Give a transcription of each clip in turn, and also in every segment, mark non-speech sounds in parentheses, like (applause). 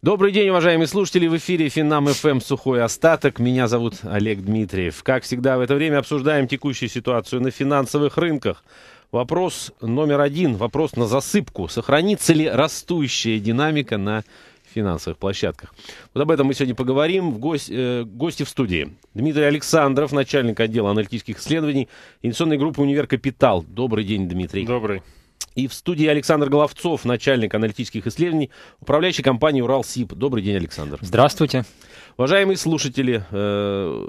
Добрый день, уважаемые слушатели. В эфире Финам ФМ эм. «Сухой остаток». Меня зовут Олег Дмитриев. Как всегда, в это время обсуждаем текущую ситуацию на финансовых рынках. Вопрос номер один, вопрос на засыпку. Сохранится ли растущая динамика на финансовых площадках. Вот об этом мы сегодня поговорим. В гость, э, гости в студии. Дмитрий Александров, начальник отдела аналитических исследований инвестиционной группы «Универ Капитал». Добрый день, Дмитрий. Добрый. И в студии Александр Головцов, начальник аналитических исследований, управляющий компанией «Уралсиб». Добрый день, Александр. Здравствуйте. Уважаемые слушатели, э,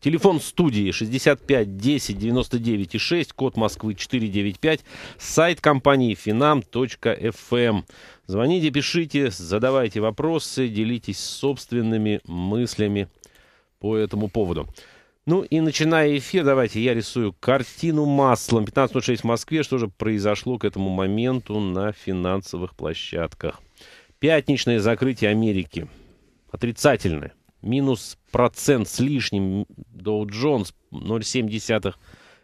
телефон студии 65 10 99 и 6, код Москвы 495, сайт компании finam.fm. Эм. Звоните, пишите, задавайте вопросы, делитесь собственными мыслями по этому поводу. Ну и начиная эфир, давайте я рисую картину маслом. 15.06 в Москве. Что же произошло к этому моменту на финансовых площадках? Пятничное закрытие Америки. Отрицательное. Минус процент с лишним. Доу Джонс 0,7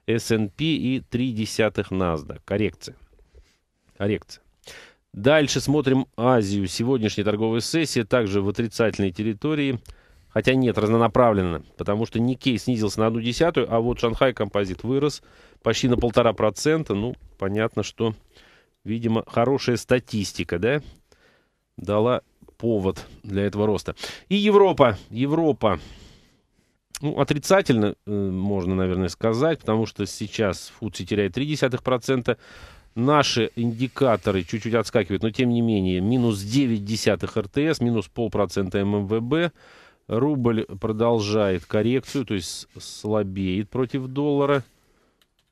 S&P и 0,3 NASDAQ. Коррекция. Коррекция. Дальше смотрим Азию. Сегодняшняя торговая сессия также в отрицательной территории – Хотя нет, разнонаправленно, потому что Никей снизился на одну десятую, а вот Шанхай композит вырос почти на полтора процента. Ну, понятно, что, видимо, хорошая статистика, да, дала повод для этого роста. И Европа, Европа, ну, отрицательно э, можно, наверное, сказать, потому что сейчас ФУЦИ теряет 0,3%. Наши индикаторы чуть-чуть отскакивают, но тем не менее минус 9 РТС, минус полпроцента ММВБ. Рубль продолжает коррекцию, то есть слабеет против доллара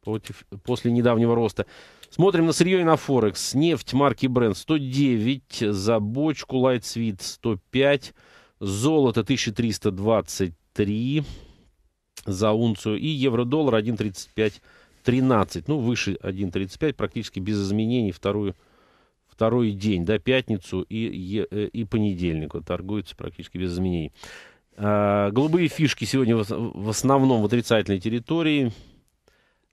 против, после недавнего роста. Смотрим на сырье и на Форекс. Нефть марки Brent 109, за бочку Light Sweet 105, золото 1323 за унцию и евро-доллар 1.3513. Ну, выше 1.35, практически без изменений вторую, второй день, да, пятницу и, и, э, и понедельник. Вот, торгуются практически без изменений. Э, голубые фишки сегодня в основном в отрицательной территории.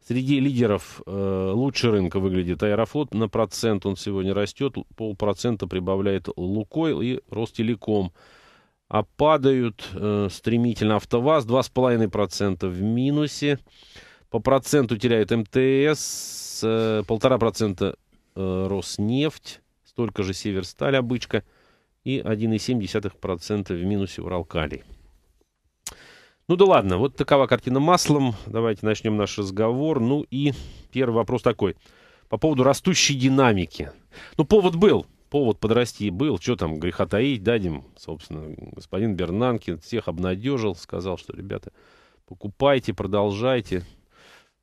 Среди лидеров э, лучше рынка выглядит Аэрофлот. На процент он сегодня растет. Полпроцента прибавляет Лукойл и Ростелеком. А падают э, стремительно АвтоВАЗ. 2,5% в минусе. По проценту теряет МТС. Э, 1,5% э, Роснефть. Столько же Северсталь обычка и 1,7% в минусе Уралкалий. Ну да ладно, вот такова картина маслом. Давайте начнем наш разговор. Ну и первый вопрос такой. По поводу растущей динамики. Ну повод был, повод подрасти был. Что там, греха таить дадим, собственно. Господин Бернанкин всех обнадежил, сказал, что, ребята, покупайте, продолжайте.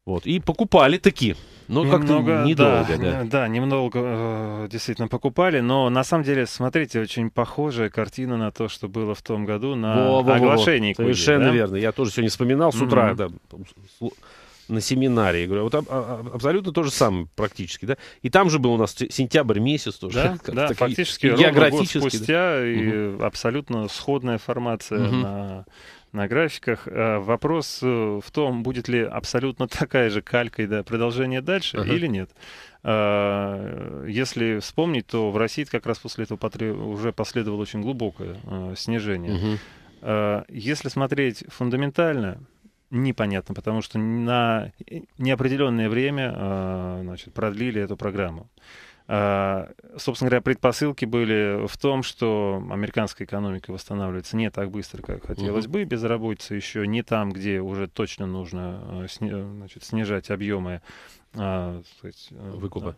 Вот, и покупали такие. Но ну, как-то недолго, да. Да, да немного э, действительно покупали, но на самом деле, смотрите, очень похожая картина на то, что было в том году на во, во, оглашении. Совершенно да? верно. Я тоже сегодня вспоминал с утра, mm-hmm. да, на семинаре. Говорю, «А вот а, а, абсолютно то же самое практически, да. И там же был у нас сентябрь месяц тоже. Да, да так, фактически и, ровно год спустя да. и угу. абсолютно сходная формация угу. на на графиках. Э, вопрос э, в том, будет ли абсолютно (laughs) такая же калька и да, продолжение дальше uh-huh. или нет. Э, если вспомнить, то в России как раз после этого уже последовало очень глубокое снижение. Uh-huh. Если смотреть фундаментально, непонятно, потому что на неопределенное время значит, продлили эту программу. А, собственно говоря, предпосылки были в том, что американская экономика восстанавливается не так быстро, как хотелось бы, безработица еще не там, где уже точно нужно э, значит, снижать объемы а, э, выкупа.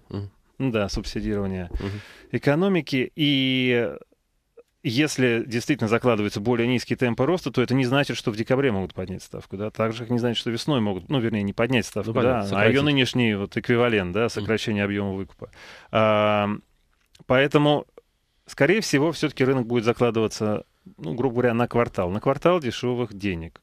Да, субсидирования угу. экономики. И если действительно закладываются более низкие темпы роста, то это не значит, что в декабре могут поднять ставку, да, также не значит, что весной могут, ну, вернее, не поднять ставку, ну, да, а ее нынешний вот эквивалент, да, сокращение mm-hmm. объема выкупа. А, поэтому, скорее всего, все-таки рынок будет закладываться, ну, грубо говоря, на квартал, на квартал дешевых денег.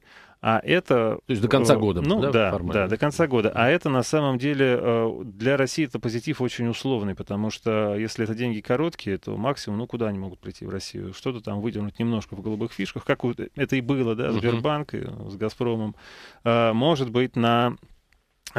А это... То есть до конца э, года. Ну да, да, да, до конца года. А это на самом деле э, для России это позитив очень условный, потому что если это деньги короткие, то максимум, ну куда они могут прийти в Россию? Что-то там выдернуть немножко в голубых фишках, как это и было, да, Сбербанк uh-huh. с Газпромом. Может быть, на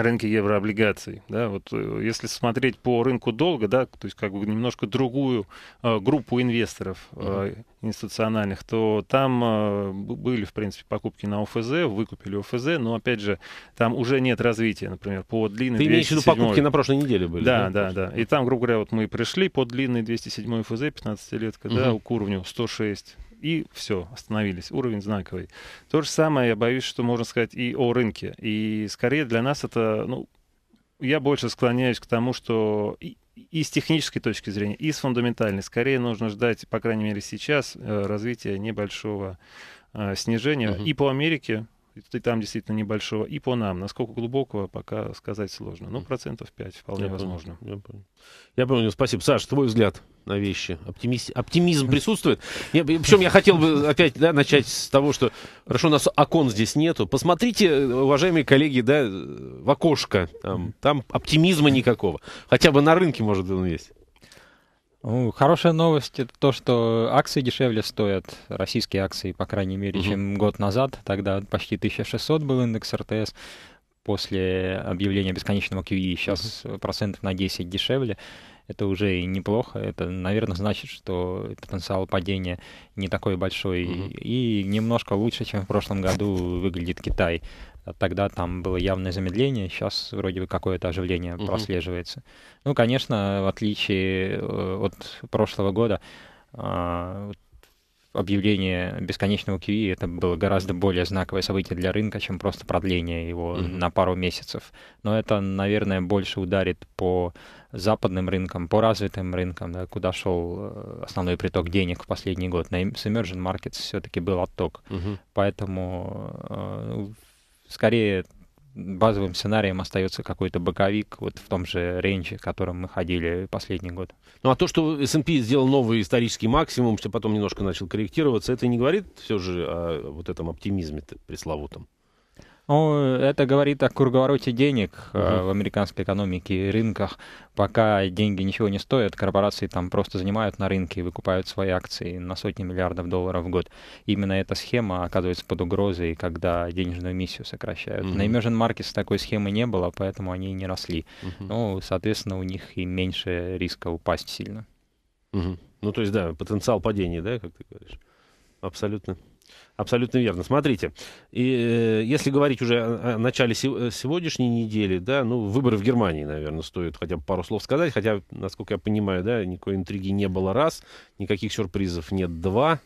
рынке еврооблигаций. Да, вот э, если смотреть по рынку долга, да, то есть как бы немножко другую э, группу инвесторов э, институциональных, то там э, были, в принципе, покупки на ОФЗ, выкупили ОФЗ, но, опять же, там уже нет развития, например, по длинной Ты имеешь в виду покупки на прошлой неделе были? Да, да, да, да. И там, грубо говоря, вот мы пришли по длинной 207 ФЗ 15-летка, угу. да, к уровню 106 и все, остановились. Уровень знаковый. То же самое, я боюсь, что можно сказать и о рынке. И скорее для нас это, ну, я больше склоняюсь к тому, что и, и с технической точки зрения, и с фундаментальной, скорее нужно ждать, по крайней мере сейчас, э, развития небольшого э, снижения. Угу. И по Америке и там действительно небольшого, и по нам. Насколько глубокого, пока сказать сложно. Ну, процентов 5 вполне я возможно. Понял, я понял. Я понял, спасибо. Саш, твой взгляд на вещи. Оптимист, оптимизм присутствует. Я, причем я хотел бы опять да, начать с того, что хорошо, у нас окон здесь нету. Посмотрите, уважаемые коллеги, да, в окошко. Там, там оптимизма никакого. Хотя бы на рынке, может, он есть. Ну, хорошая новость это то, что акции дешевле стоят, российские акции, по крайней мере, угу. чем год назад. Тогда почти 1600 был индекс РТС после объявления бесконечного QE. Сейчас угу. процентов на 10 дешевле. Это уже неплохо. Это, наверное, значит, что потенциал падения не такой большой. Угу. И немножко лучше, чем в прошлом году выглядит Китай. Тогда там было явное замедление, сейчас вроде бы какое-то оживление угу. прослеживается. Ну, конечно, в отличие э, от прошлого года, а, объявление бесконечного QE это было гораздо более знаковое событие для рынка, чем просто продление его угу. на пару месяцев. Но это, наверное, больше ударит по западным рынкам, по развитым рынкам, да, куда шел э, основной приток денег в последний год. На, с emerging markets все-таки был отток. Угу. Поэтому э, скорее базовым сценарием остается какой-то боковик вот в том же рейнже, в котором мы ходили последний год. Ну а то, что S&P сделал новый исторический максимум, что потом немножко начал корректироваться, это не говорит все же о вот этом оптимизме пресловутом? Ну, это говорит о круговороте денег угу. в американской экономике и рынках. Пока деньги ничего не стоят, корпорации там просто занимают на рынке и выкупают свои акции на сотни миллиардов долларов в год. Именно эта схема оказывается под угрозой, когда денежную миссию сокращают. Угу. На Emerging Markets такой схемы не было, поэтому они не росли. Угу. Ну, соответственно, у них и меньше риска упасть сильно. Угу. Ну, то есть, да, потенциал падения, да, как ты говоришь? Абсолютно. Абсолютно верно. Смотрите, и, э, если говорить уже о начале э, сегодняшней недели, да, ну, выборы в Германии, наверное, стоит хотя бы пару слов сказать, хотя, насколько я понимаю, да, никакой интриги не было раз, никаких сюрпризов нет два,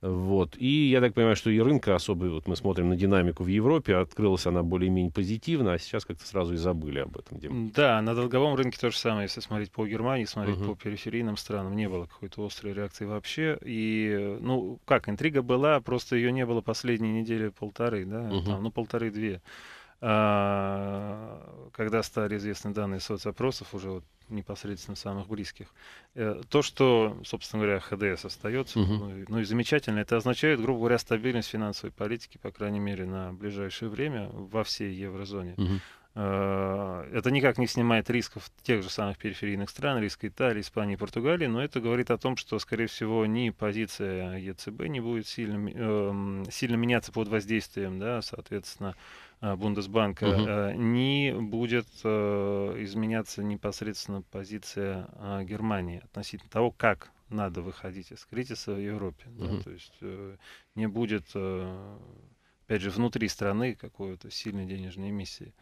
вот. И я так понимаю, что и рынка особо, вот мы смотрим на динамику в Европе, открылась она более-менее позитивно, а сейчас как-то сразу и забыли об этом. Дим. Да, на долговом рынке то же самое. Если смотреть по Германии, смотреть угу. по периферийным странам, не было какой-то острой реакции вообще. И, ну, как, интрига была, просто ее не было последние недели полторы, да, угу. там, ну, полторы-две. А, когда стали известны данные соцопросов, уже вот непосредственно самых близких, э, то, что, собственно говоря, ХДС остается, угу. ну, ну и замечательно, это означает, грубо говоря, стабильность финансовой политики, по крайней мере, на ближайшее время во всей еврозоне. Угу. Это никак не снимает рисков тех же самых периферийных стран, риска Италии, Испании, Португалии, но это говорит о том, что, скорее всего, ни позиция ЕЦБ не будет сильно, э, сильно меняться под воздействием, да, соответственно, Э, Бундесбанка, Uh-huh. не будет э, изменяться непосредственно позиция Германии относительно того, как надо выходить из кризиса в Европе. Uh-huh. Да, то есть не будет, опять же, внутри страны какой-то сильной денежной эмиссии.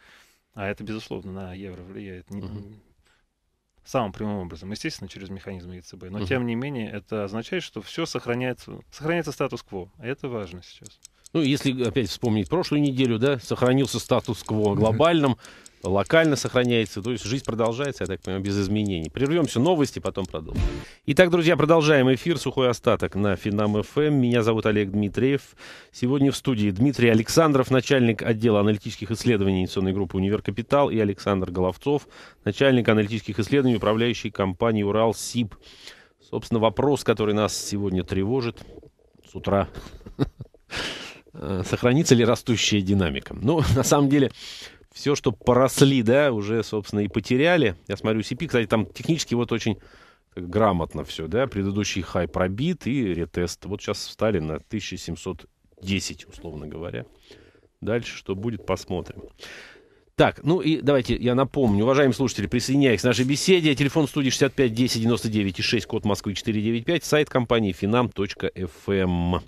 А это, безусловно, на евро влияет. Uh-huh. Самым прямым образом, естественно, через механизм ЕЦБ. Но, угу. тем не менее, это означает, что все сохраняется, сохраняется статус-кво. Это важно сейчас. Ну, если опять вспомнить прошлую неделю, да, сохранился статус-кво глобальным, локально сохраняется, то есть жизнь продолжается, я так понимаю, без изменений. Прервемся, новости, потом продолжим. Итак, друзья, продолжаем эфир «Сухой остаток» на Финам ФМ. Меня зовут Олег Дмитриев. Сегодня в студии Дмитрий Александров, начальник отдела аналитических исследований инвестиционной группы «Универ Капитал» и Александр Головцов, начальник аналитических исследований управляющей компании «Урал Сип. Собственно, вопрос, который нас сегодня тревожит с утра. Э, сохранится ли растущая динамика? Ну, (laughs) на самом деле, все, что поросли, да, уже, собственно, и потеряли. Я смотрю, CP, кстати, там технически вот очень грамотно все, да, предыдущий хай пробит и ретест. Вот сейчас встали на 1710, условно говоря. Дальше что будет, посмотрим. Так, ну и давайте я напомню, уважаемые слушатели, присоединяйтесь к нашей беседе. Телефон студии 65 10 99 и 6, код Москвы 495, сайт компании finam.fm.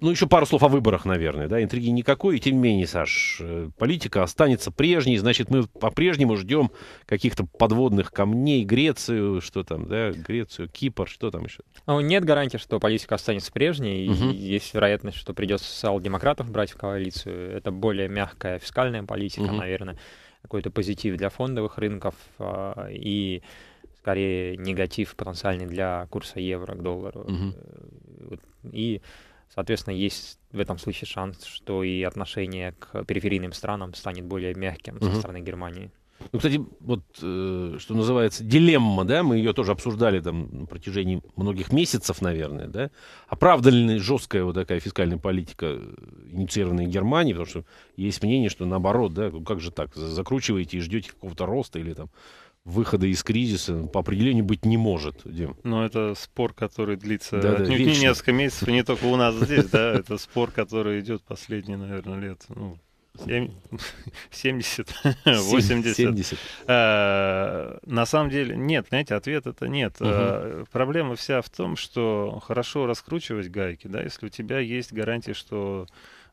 Ну, еще пару слов о выборах, наверное, да, интриги никакой, и тем не менее, Саш, э, политика останется прежней, значит, мы по-прежнему ждем каких-то подводных камней, Грецию, что там, да, Грецию, Кипр, что там еще? Ну, нет гарантии, что политика останется прежней, угу. и есть вероятность, что придется социал-демократов брать в коалицию, это более мягкая фискальная политика, угу. наверное, какой-то позитив для фондовых рынков а, и скорее негатив потенциальный для курса евро к доллару. Угу. И Соответственно, есть в этом случае шанс, что и отношение к периферийным странам станет более мягким со стороны Германии. Ну, кстати, вот э, что называется дилемма, да, мы ее тоже обсуждали там на протяжении многих месяцев, наверное, да. Оправдана а жесткая вот такая фискальная политика, э, инициированная Германией, потому что есть мнение, что наоборот, да, как же так, закручиваете и ждете какого-то роста или там выхода из кризиса по определению быть не может, Дим. Но это спор, который длится да, да, не несколько месяцев, не только у нас здесь, да, это спор, который идет последние, наверное, лет, ну, 70, 80. 70. А, на самом деле, нет, знаете, ответ это нет. Угу. А, проблема вся в том, что хорошо раскручивать гайки, да, если у тебя есть гарантия, что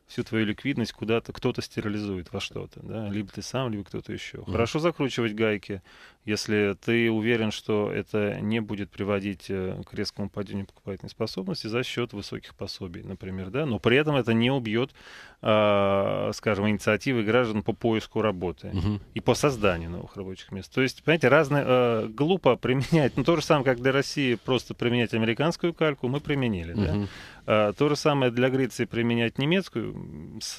всю твою ликвидность куда-то кто-то стерилизует во что-то, да, либо ты сам, либо кто-то еще. Хорошо закручивать гайки, если ты уверен, что это не будет приводить э, к резкому падению покупательной способности за счет высоких пособий, например, да, но при этом это не убьет, э, скажем, инициативы граждан по поиску работы угу. и по созданию новых рабочих мест. То есть, понимаете, разные, э, глупо применять, ну то же самое, как для России просто применять американскую кальку, мы применили, угу. да. А, то же самое для Греции применять немецкую с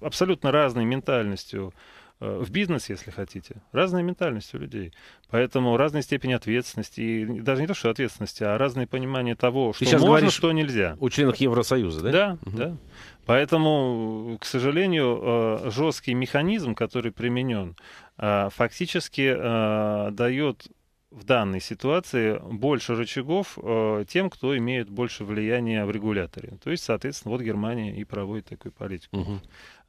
абсолютно разной ментальностью Э, в бизнес, если хотите. Разная ментальность у людей. Поэтому разная степень ответственности, и даже не то, что ответственности, а разное понимание того, что можно, что нельзя. У членов Евросоюза, да? Да, угу. да. Поэтому, э, к сожалению, э, жесткий механизм, который применен, фактически дает в данной ситуации больше рычагов э, тем, кто имеет больше влияния в регуляторе. То есть, соответственно, вот Германия и проводит такую политику. Угу.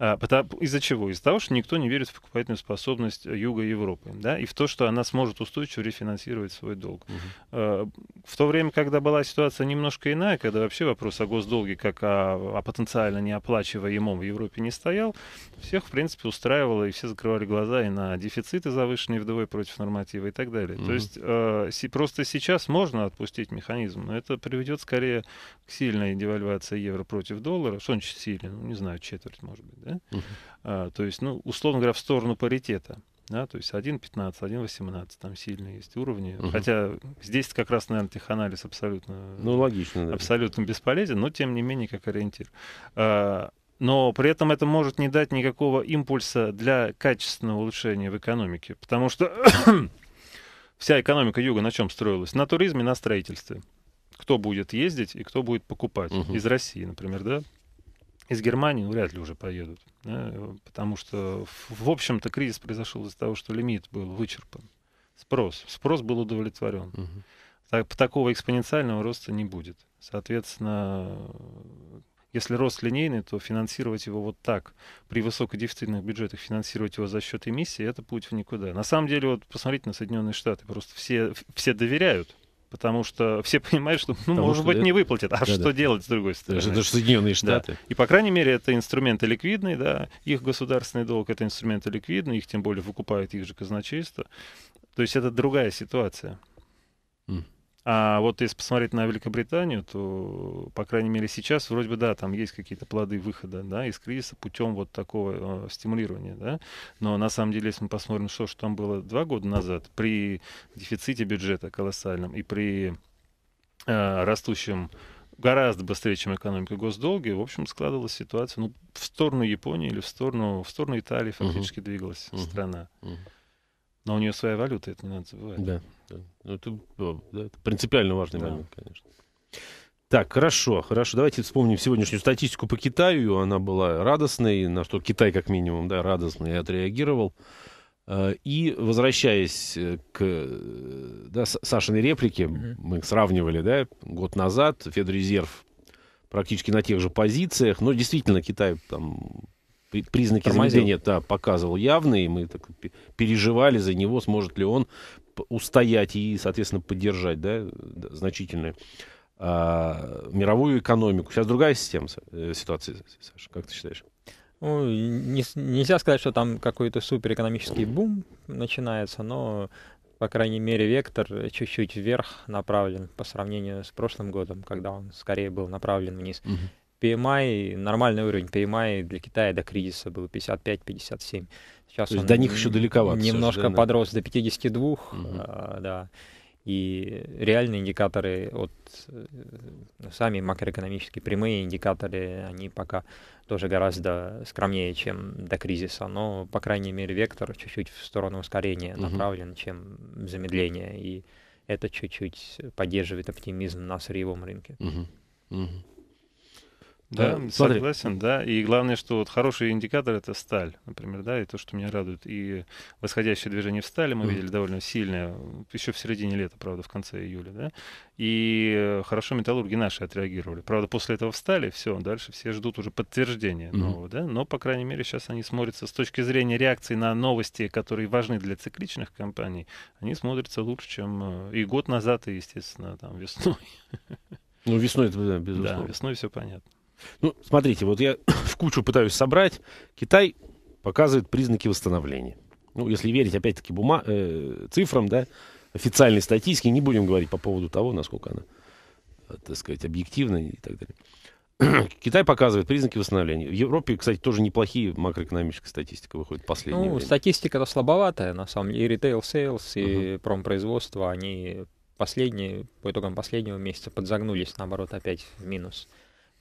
А, потому, из-за чего? Из-за того, что никто не верит в покупательную способность э, Юга Европы, да, и в то, что она сможет устойчиво рефинансировать свой долг. Угу. А, в то время, когда была ситуация немножко иная, когда вообще вопрос о госдолге как о, о потенциально неоплачиваемом в Европе не стоял, всех, в принципе, устраивало, и все закрывали глаза и на дефициты завышенные вдвое против норматива и так далее. Угу. То есть э, си, просто сейчас можно отпустить механизм, но это приведет скорее к сильной девальвации евро против доллара, что он сильный, ну, не знаю, четверть, может быть, да, да? Uh-huh. А, то есть, ну, условно говоря, в сторону паритета. Да, то есть 1.15, 1.18 там сильные есть уровни. Угу. Хотя здесь как раз, наверное, теханализ абсолютно, ну, логично, да. абсолютно бесполезен, но тем не менее как ориентир. А, но при этом это может не дать никакого импульса для качественного улучшения в экономике, потому что (coughs) вся экономика юга на чем строилась? На туризме, на строительстве. Кто будет ездить и кто будет покупать угу. из России, например, да? из Германии ну, вряд ли уже поедут, да, потому что, в общем-то, кризис произошел из-за того, что лимит был вычерпан, спрос, спрос был удовлетворен. Угу. Так, такого экспоненциального роста не будет. Соответственно, если рост линейный, то финансировать его вот так, при высокодефицитных бюджетах финансировать его за счет эмиссии, это путь в никуда. На самом деле, вот посмотрите на Соединенные Штаты, просто все, все доверяют потому что все понимают, что, ну, потому может что, быть, да? не выплатят, а да, что да. делать с другой стороны? Это же Соединенные Штаты. Да. И, по крайней мере, это инструменты ликвидные, да, их государственный долг — это инструменты ликвидные, их тем более выкупают их же казначейство. То есть это другая ситуация. Mm. А вот если посмотреть на Великобританию, то, по крайней мере, сейчас вроде бы, да, там есть какие-то плоды выхода да, из кризиса путем вот такого э, стимулирования. Да? Но на самом деле, если мы посмотрим, что, что там было два года назад, при дефиците бюджета колоссальном и при э, растущем гораздо быстрее, чем экономика госдолги, в общем, складывалась ситуация ну, в сторону Японии или в сторону, в сторону Италии фактически угу. двигалась угу. страна. Угу. Но у нее своя валюта, это не надо забывать. Да, Ну, это, да, это принципиально важный да. момент, конечно. Так, хорошо, хорошо. Давайте вспомним сегодняшнюю статистику по Китаю. Она была радостной, на что Китай, как минимум, да, радостно и отреагировал. А, и возвращаясь э, к э, да, Сашиной реплике, mm мы сравнивали, да, год назад Федрезерв практически на тех же позициях, но действительно Китай там признаки Тормозил. заведения да, показывал явные, мы так переживали за него, сможет ли он устоять и, соответственно, поддержать да, значительную а, мировую экономику. Сейчас другая система э, ситуации, Саша, как ты считаешь? Ну, не, нельзя сказать, что там какой-то суперэкономический бум начинается, но, по крайней мере, вектор чуть-чуть вверх направлен по сравнению с прошлым годом, когда он скорее был направлен вниз. Uh-huh. PMI, нормальный уровень PMI для Китая до кризиса был 55-57. Сейчас То есть до них еще далековато. Немножко же, да, подрос да. до 52, угу. а, да. И реальные индикаторы, от э, сами макроэкономические прямые индикаторы, они пока тоже гораздо скромнее, чем до кризиса. Но, по крайней мере, вектор чуть-чуть в сторону ускорения направлен, чем замедление. И это чуть-чуть поддерживает оптимизм на сырьевом рынке. Угу. Угу. Да, смотри. согласен, да. И главное, что вот хороший индикатор это сталь, например, да, и то, что меня радует. И восходящее движение в стали мы видели довольно сильное, еще в середине лета, правда, в конце июля, да. И хорошо металлурги наши отреагировали. Правда, после этого встали, все, дальше все ждут уже подтверждения нового, да. Но, по крайней мере, сейчас они смотрятся с точки зрения реакции на новости, которые важны для цикличных компаний, они смотрятся лучше, чем э, и год назад, и, естественно, там весной. Ну, весной это, (laughs) безусловно. Да, весной все понятно. Ну, смотрите, вот я (coughs) в кучу пытаюсь собрать. Китай показывает признаки восстановления. Ну, если верить, опять-таки, бума... э, цифрам, да, официальной статистике, не будем говорить по поводу того, насколько она, э, так сказать, объективна и так далее. (coughs) Китай показывает признаки восстановления. В Европе, кстати, тоже неплохие макроэкономическая статистика выходит последнее Ну, статистика-то слабоватая, на самом деле. И ритейл сейлс, и угу. промпроизводство, они последние, по итогам последнего месяца подзагнулись, наоборот, опять в минус.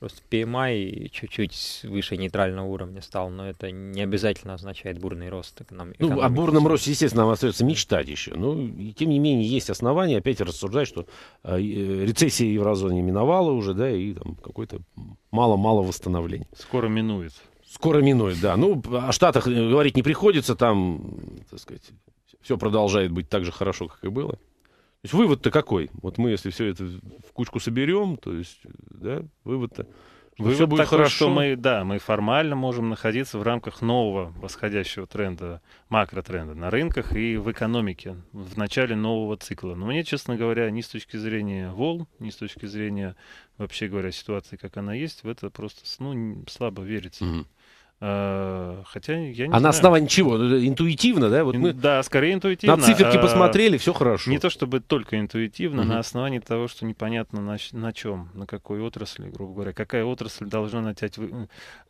Просто PMI чуть-чуть выше нейтрального уровня стал, но это не обязательно означает бурный рост эконом... Ну, о бурном росте, естественно, нам остается мечтать еще. Но, ну, тем не менее, есть основания опять рассуждать, что э, э, рецессия еврозоны миновала уже, да, и там какое-то мало-мало восстановление. Скоро минует. Скоро минует, да. Ну, о Штатах э, говорить не приходится, там, так сказать, все продолжает быть так же хорошо, как и было. То есть вывод-то какой? Вот мы, если все это в кучку соберем, то есть, да, вывод-то... вывод все будет такой, хорошо. что мы, да, мы формально можем находиться в рамках нового восходящего тренда, макротренда на рынках и в экономике в начале нового цикла. Но мне, честно говоря, ни с точки зрения волн, ни с точки зрения, вообще говоря, ситуации, как она есть, в это просто ну, слабо верится. Угу. Э, хотя я не А на основании чего? Ну, интуитивно, да? Вот мы да, скорее интуитивно. На циферки э, посмотрели, все хорошо. Не то чтобы только интуитивно, угу. на основании того, что непонятно на, на чем, на какой отрасли, грубо говоря, какая отрасль должна натять,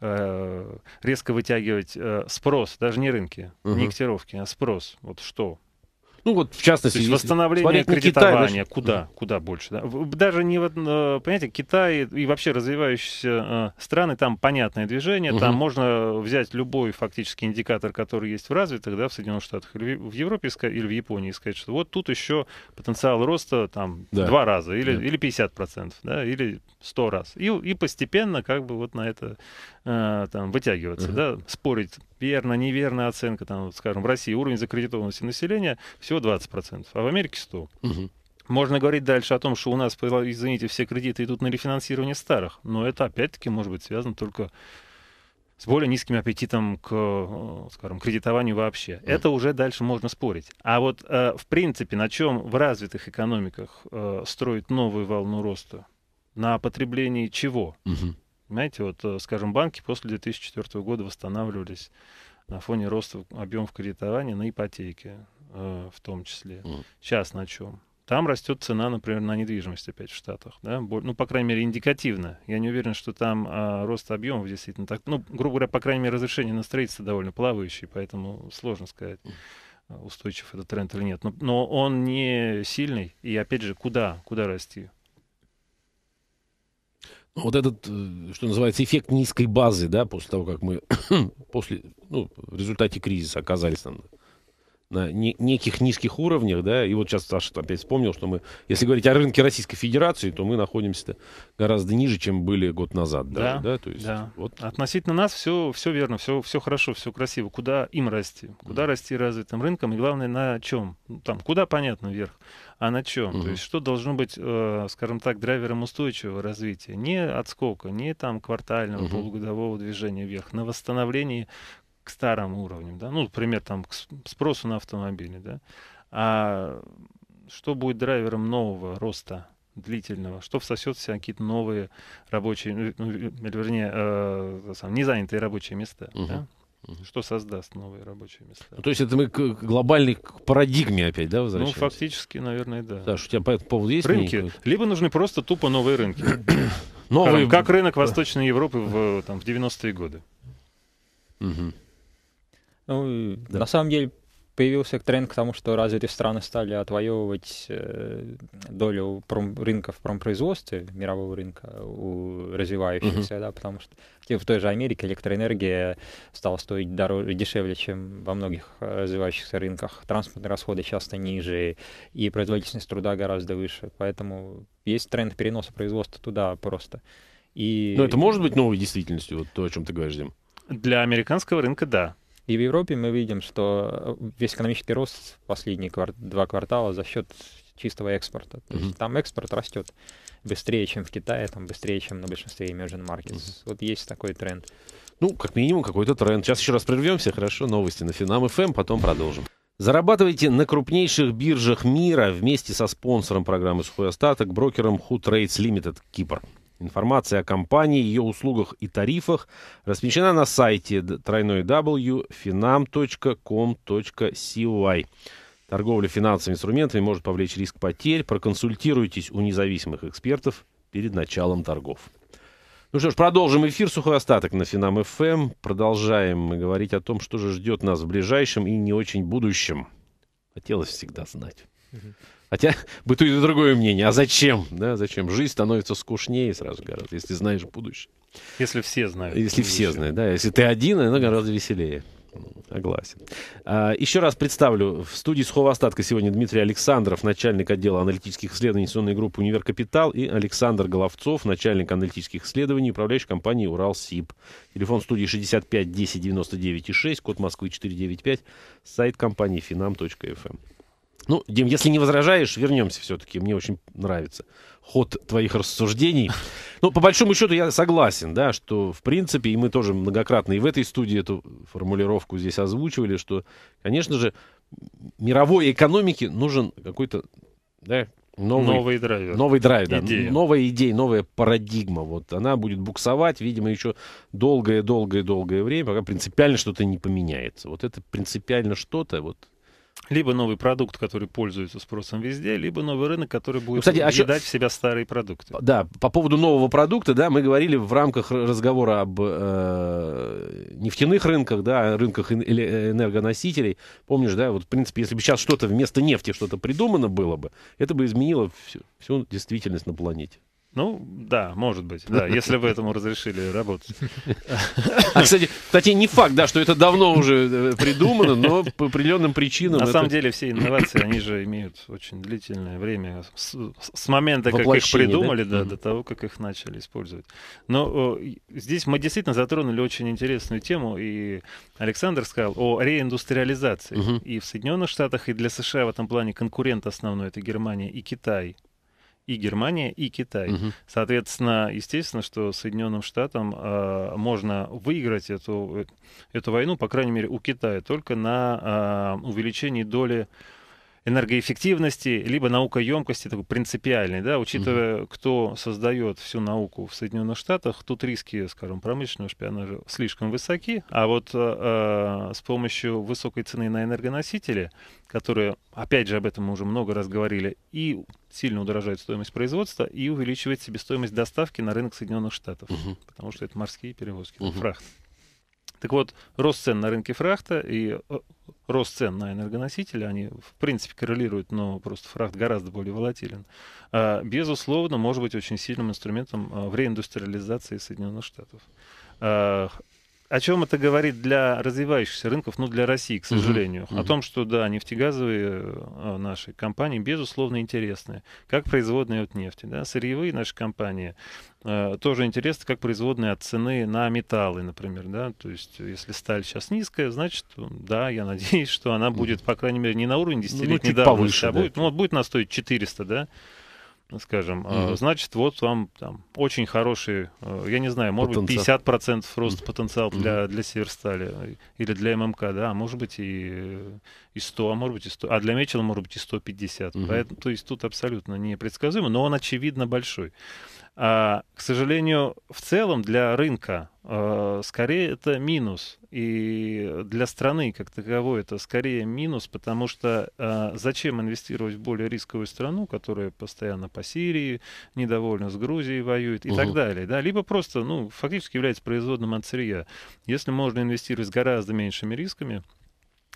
э, резко вытягивать спрос, даже не рынки, угу. не котировки, а спрос. Вот что, ну вот, в частности, То есть восстановление кредитования Китай, куда, куда больше? Да? Даже не вот, понимаете, Китай и вообще развивающиеся э, страны, там понятное движение, угу. там можно взять любой фактически индикатор, который есть в развитых, да, в Соединенных Штатах или в Европе или в Японии, и сказать, что вот тут еще потенциал роста там да. два раза или, да. или 50%, да, или 100 раз. И, и постепенно как бы вот на это э, там вытягиваться, угу. да, спорить верно, неверная оценка, там, скажем, в России уровень закредитованности населения всего 20%, а в Америке 100%. Угу. Можно говорить дальше о том, что у нас, извините, все кредиты идут на рефинансирование старых, но это опять-таки может быть связано только с более низким аппетитом к, э, скажем, кредитованию вообще. Mm. Это уже дальше можно спорить. А вот, э, в принципе, на чем в развитых экономиках э, строят новую волну роста? На потреблении чего? Mm-hmm. Понимаете, вот, э, скажем, банки после 2004 года восстанавливались на фоне роста объемов кредитования на ипотеке э, в том числе. Сейчас на чем? Там растет цена, например, на недвижимость опять в Штатах. Да? Ну, по крайней мере, индикативно. Я не уверен, что там а, рост объемов действительно так. Ну, грубо говоря, по крайней мере, разрешение на строительство довольно плавающее, поэтому сложно сказать, э, устойчив этот тренд или нет. Но, но он не сильный. И опять же, куда? Куда расти? вот этот, э, что называется, эффект низкой базы, да, после того, как мы (coughs) после, ну, в результате кризиса оказались там на не, неких низких уровнях, да, и вот сейчас Саша опять вспомнил, что мы, если говорить о рынке Российской Федерации, то мы находимся гораздо ниже, чем были год назад, да, да, да то есть да. вот относительно нас все, все верно, все, все хорошо, все красиво, куда им расти, куда mm. расти развитым рынком и главное на чем, ну, там куда понятно вверх, а на чем, mm. то есть что должно быть, э, скажем так, драйвером устойчивого развития, не отскока, не там квартального, mm. полугодового движения вверх, на восстановлении к старым уровням, да, ну, например, там, к спросу на автомобили, да, а что будет драйвером нового роста длительного, что всосет в какие-то новые рабочие, ну, ну э, вернее, э, незанятые рабочие места, угу. да? Что создаст новые рабочие места? Ну, то есть это мы к, глобальной парадигме опять, да, ну, возвращаемся? Ну, фактически, наверное, да. Да, что у тебя по этому поводу есть? Рынки. Мнение? Либо нужны просто тупо новые рынки. (clears throat) новые... Как, как рынок Восточной Европы в, там, в 90-е годы. Угу. Ну, да. на самом деле появился тренд к тому, что развитые страны стали отвоевывать э, долю пром рынка в промпроизводстве, мирового рынка у развивающихся, uh-huh. да, потому что в той же Америке электроэнергия стала стоить дороже, дешевле, чем во многих э, развивающихся рынках. Транспортные расходы часто ниже, и производительность труда гораздо выше. Поэтому есть тренд переноса производства туда просто. И... Но это может быть новой действительностью, вот то, о чем ты говоришь, Дим? Для американского рынка, да. И в Европе мы видим, что э, весь экономический рост в последние квар- два квартала за счет чистого экспорта. То есть там экспорт растет быстрее, чем в Китае, там быстрее, чем на большинстве emerging markets. Вот есть такой тренд. Ну, как минимум, какой-то тренд. Сейчас еще раз прервемся, хорошо, новости на Финам ФМ, эм, потом продолжим. Зарабатывайте на крупнейших биржах мира вместе со спонсором программы «Сухой остаток», брокером Who Trades Limited Кипр. Информация о компании, ее услугах и тарифах размещена на сайте тройной www.finam.com.cy. Торговля финансовыми инструментами может повлечь риск потерь. Проконсультируйтесь у независимых экспертов перед началом торгов. Ну что ж, продолжим эфир «Сухой остаток» на Финам ФМ. Эм. Продолжаем мы говорить о том, что же ждет нас в ближайшем и не очень будущем. Хотелось всегда знать. Хотя (laughs) бытует и другое мнение. А зачем? Да, зачем? Жизнь становится скучнее сразу гораздо, если знаешь будущее. Если все знают. Если будущее. все знают, да. Если ты один, оно гораздо веселее. Согласен. А, еще раз представлю. В студии сухого остатка сегодня Дмитрий Александров, начальник отдела аналитических исследований инвестиционной группы «Универ Капитал» и Александр Головцов, начальник аналитических исследований управляющей компании «Уралсиб». Телефон студии 65 10 99 6, код Москвы 495, сайт компании finam.fm. Ну, Дим, если не возражаешь, вернемся все-таки. Мне очень нравится ход твоих рассуждений. Ну, по большому счету, я согласен, да, что, в принципе, и мы тоже многократно и в этой студии эту формулировку здесь озвучивали, что, конечно же, мировой экономике нужен какой-то, да, новый, новый драйвер. Новый драйв, да. Идея. Новая идея, новая парадигма. Вот она будет буксовать, видимо, еще долгое-долгое-долгое время, пока принципиально что-то не поменяется. Вот это принципиально что-то, вот либо новый продукт, который пользуется спросом везде, либо новый рынок, который ну, будет ну, Кстати, съедать а в себя старые продукты. Да, по поводу нового продукта, да, мы говорили в рамках разговора об э, нефтяных рынках, да, рынках э, энергоносителей. Помнишь, да, вот, в принципе, если бы сейчас что-то вместо нефти что-то придумано было бы, это бы изменило всю, всю действительность на планете. Ну, да, может быть, да, если бы этому разрешили работать. А, кстати, кстати, не факт, да, что это давно уже э, придумано, но по определенным причинам... На это... самом деле все инновации, они же имеют очень длительное время. С, с момента, как их придумали, да, да mm-hmm. до того, как их начали использовать. Но э, здесь мы действительно затронули очень интересную тему, и Александр сказал о реиндустриализации. Mm-hmm. И в Соединенных Штатах, и для США в этом плане конкурент основной — это Германия и Китай — и Германия, и Китай. Угу. Соответственно, естественно, что Соединенным Штатам э, можно выиграть эту, э, эту войну, по крайней мере, у Китая, только на э, увеличении доли энергоэффективности, либо наукоемкости такой принципиальный, да, учитывая, угу. кто создает всю науку в Соединенных Штатах, тут риски, скажем, промышленного шпионажа слишком высоки, а вот э, э, с помощью высокой цены на энергоносители, которые, опять же, об этом мы уже много раз говорили, и сильно удорожает стоимость производства и увеличивает себестоимость доставки на рынок Соединенных Штатов, угу. потому что это морские перевозки, угу. фрахт. Так вот, рост цен на рынке фрахта и э, рост цен на энергоносители, они в принципе коррелируют, но просто фрахт гораздо более волатилен, а, безусловно, может быть очень сильным инструментом а, в реиндустриализации Соединенных Штатов. А, о чем это говорит для развивающихся рынков, ну, для России, к сожалению? Угу. О том, что, да, нефтегазовые э, наши компании, безусловно, интересны, как производные от нефти, да, сырьевые наши компании э, тоже интересны, как производные от цены на металлы, например, да, то есть, если сталь сейчас низкая, значит, да, я надеюсь, что она будет, по крайней мере, не на уровне 10-летней ну, ну давности, повыше, а будет, да. ну, вот будет она стоить 400, да, скажем, угу. значит, вот вам там очень хороший, э, я не знаю, может потенциал. быть, 50% рост потенциал для, для Северстали или для ММК, да, а может быть и, и 100, а может быть и 100, а для Мечела может быть и 150. Угу. Поэтому, то есть тут абсолютно непредсказуемо, но он, очевидно, большой. А, к сожалению, в целом для рынка э, скорее это минус. И для страны как таковой это скорее минус, потому что э, зачем инвестировать в более рисковую страну, которая постоянно по Сирии недовольна, с Грузией воюет и угу. так далее. Да? Либо просто ну, фактически является производным от сырья. Если можно инвестировать с гораздо меньшими рисками,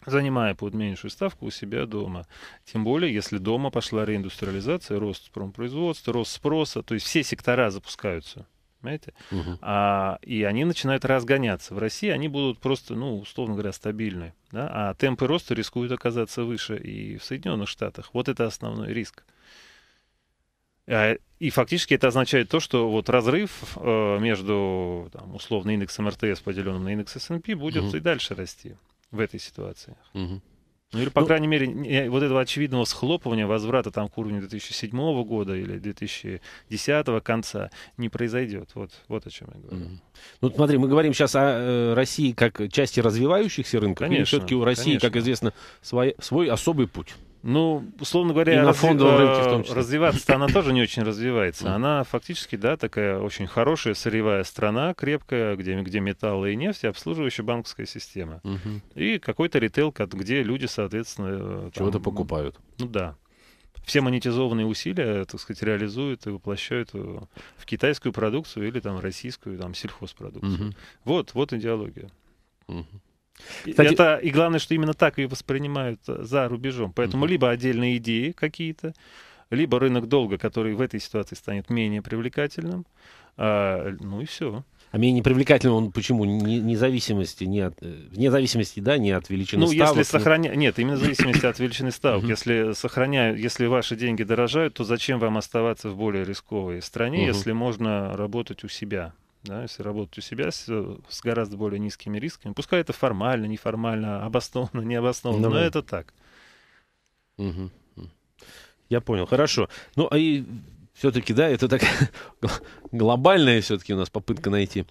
занимая под меньшую ставку у себя дома. Тем более, если дома пошла реиндустриализация, рост промпроизводства, рост спроса, то есть все сектора запускаются. Понимаете? Угу. А, и они начинают разгоняться. В России они будут просто, ну, условно говоря, стабильны. Да? А темпы роста рискуют оказаться выше и в Соединенных Штатах. Вот это основной риск. А, и фактически это означает то, что вот разрыв э, между там, условно индексом РТС, поделенным на индекс S&P, будет угу. и дальше расти в этой ситуации. Угу. Ну или, по ну, крайней мере, вот этого очевидного схлопывания, возврата там к уровню 2007 года или 2010 конца не произойдет. Вот, вот о чем я говорю. mm Ну, смотри, мы говорим сейчас о э, России как части развивающихся рынков. Конечно, и все-таки у России, конечно. как известно, свой, свой особый путь. Ну, условно говоря, на фондовом э, рынке в том числе. развиваться-то она тоже не очень развивается. Она фактически, да, такая очень хорошая сырьевая страна, крепкая, где, где металлы и нефть, и обслуживающая банковская система. Угу. И какой-то ритейл, где люди, соответственно... Э, Чего-то покупают. Ну да. Все монетизованные усилия, так сказать, реализуют и воплощают в китайскую продукцию или там российскую там сельхозпродукцию. Угу. Вот, вот идеология. Угу. Кстати... Это, и главное, что именно так ее воспринимают э, за рубежом. Поэтому угу. либо отдельные идеи какие-то, либо рынок долга, который в этой ситуации станет менее привлекательным. А, ну и все. А менее привлекательным он почему? Не, независимости, не от, э, вне зависимости, да, не от величины ну, ставок? Ну, если сохраня... Нет, именно в зависимости от величины ставок. Uh Если сохраняю, если ваши деньги дорожают, то зачем вам оставаться в более рисковой стране, uh если можно работать у себя? да, если работать у себя с, э, с гораздо более низкими рисками. Пускай это формально, неформально, (laughs) обоснованно, необоснованно, ну но это так. Угу. Я понял, хорошо. Ну, а и все-таки, да, это так (laughs) глобальная все-таки у нас попытка найти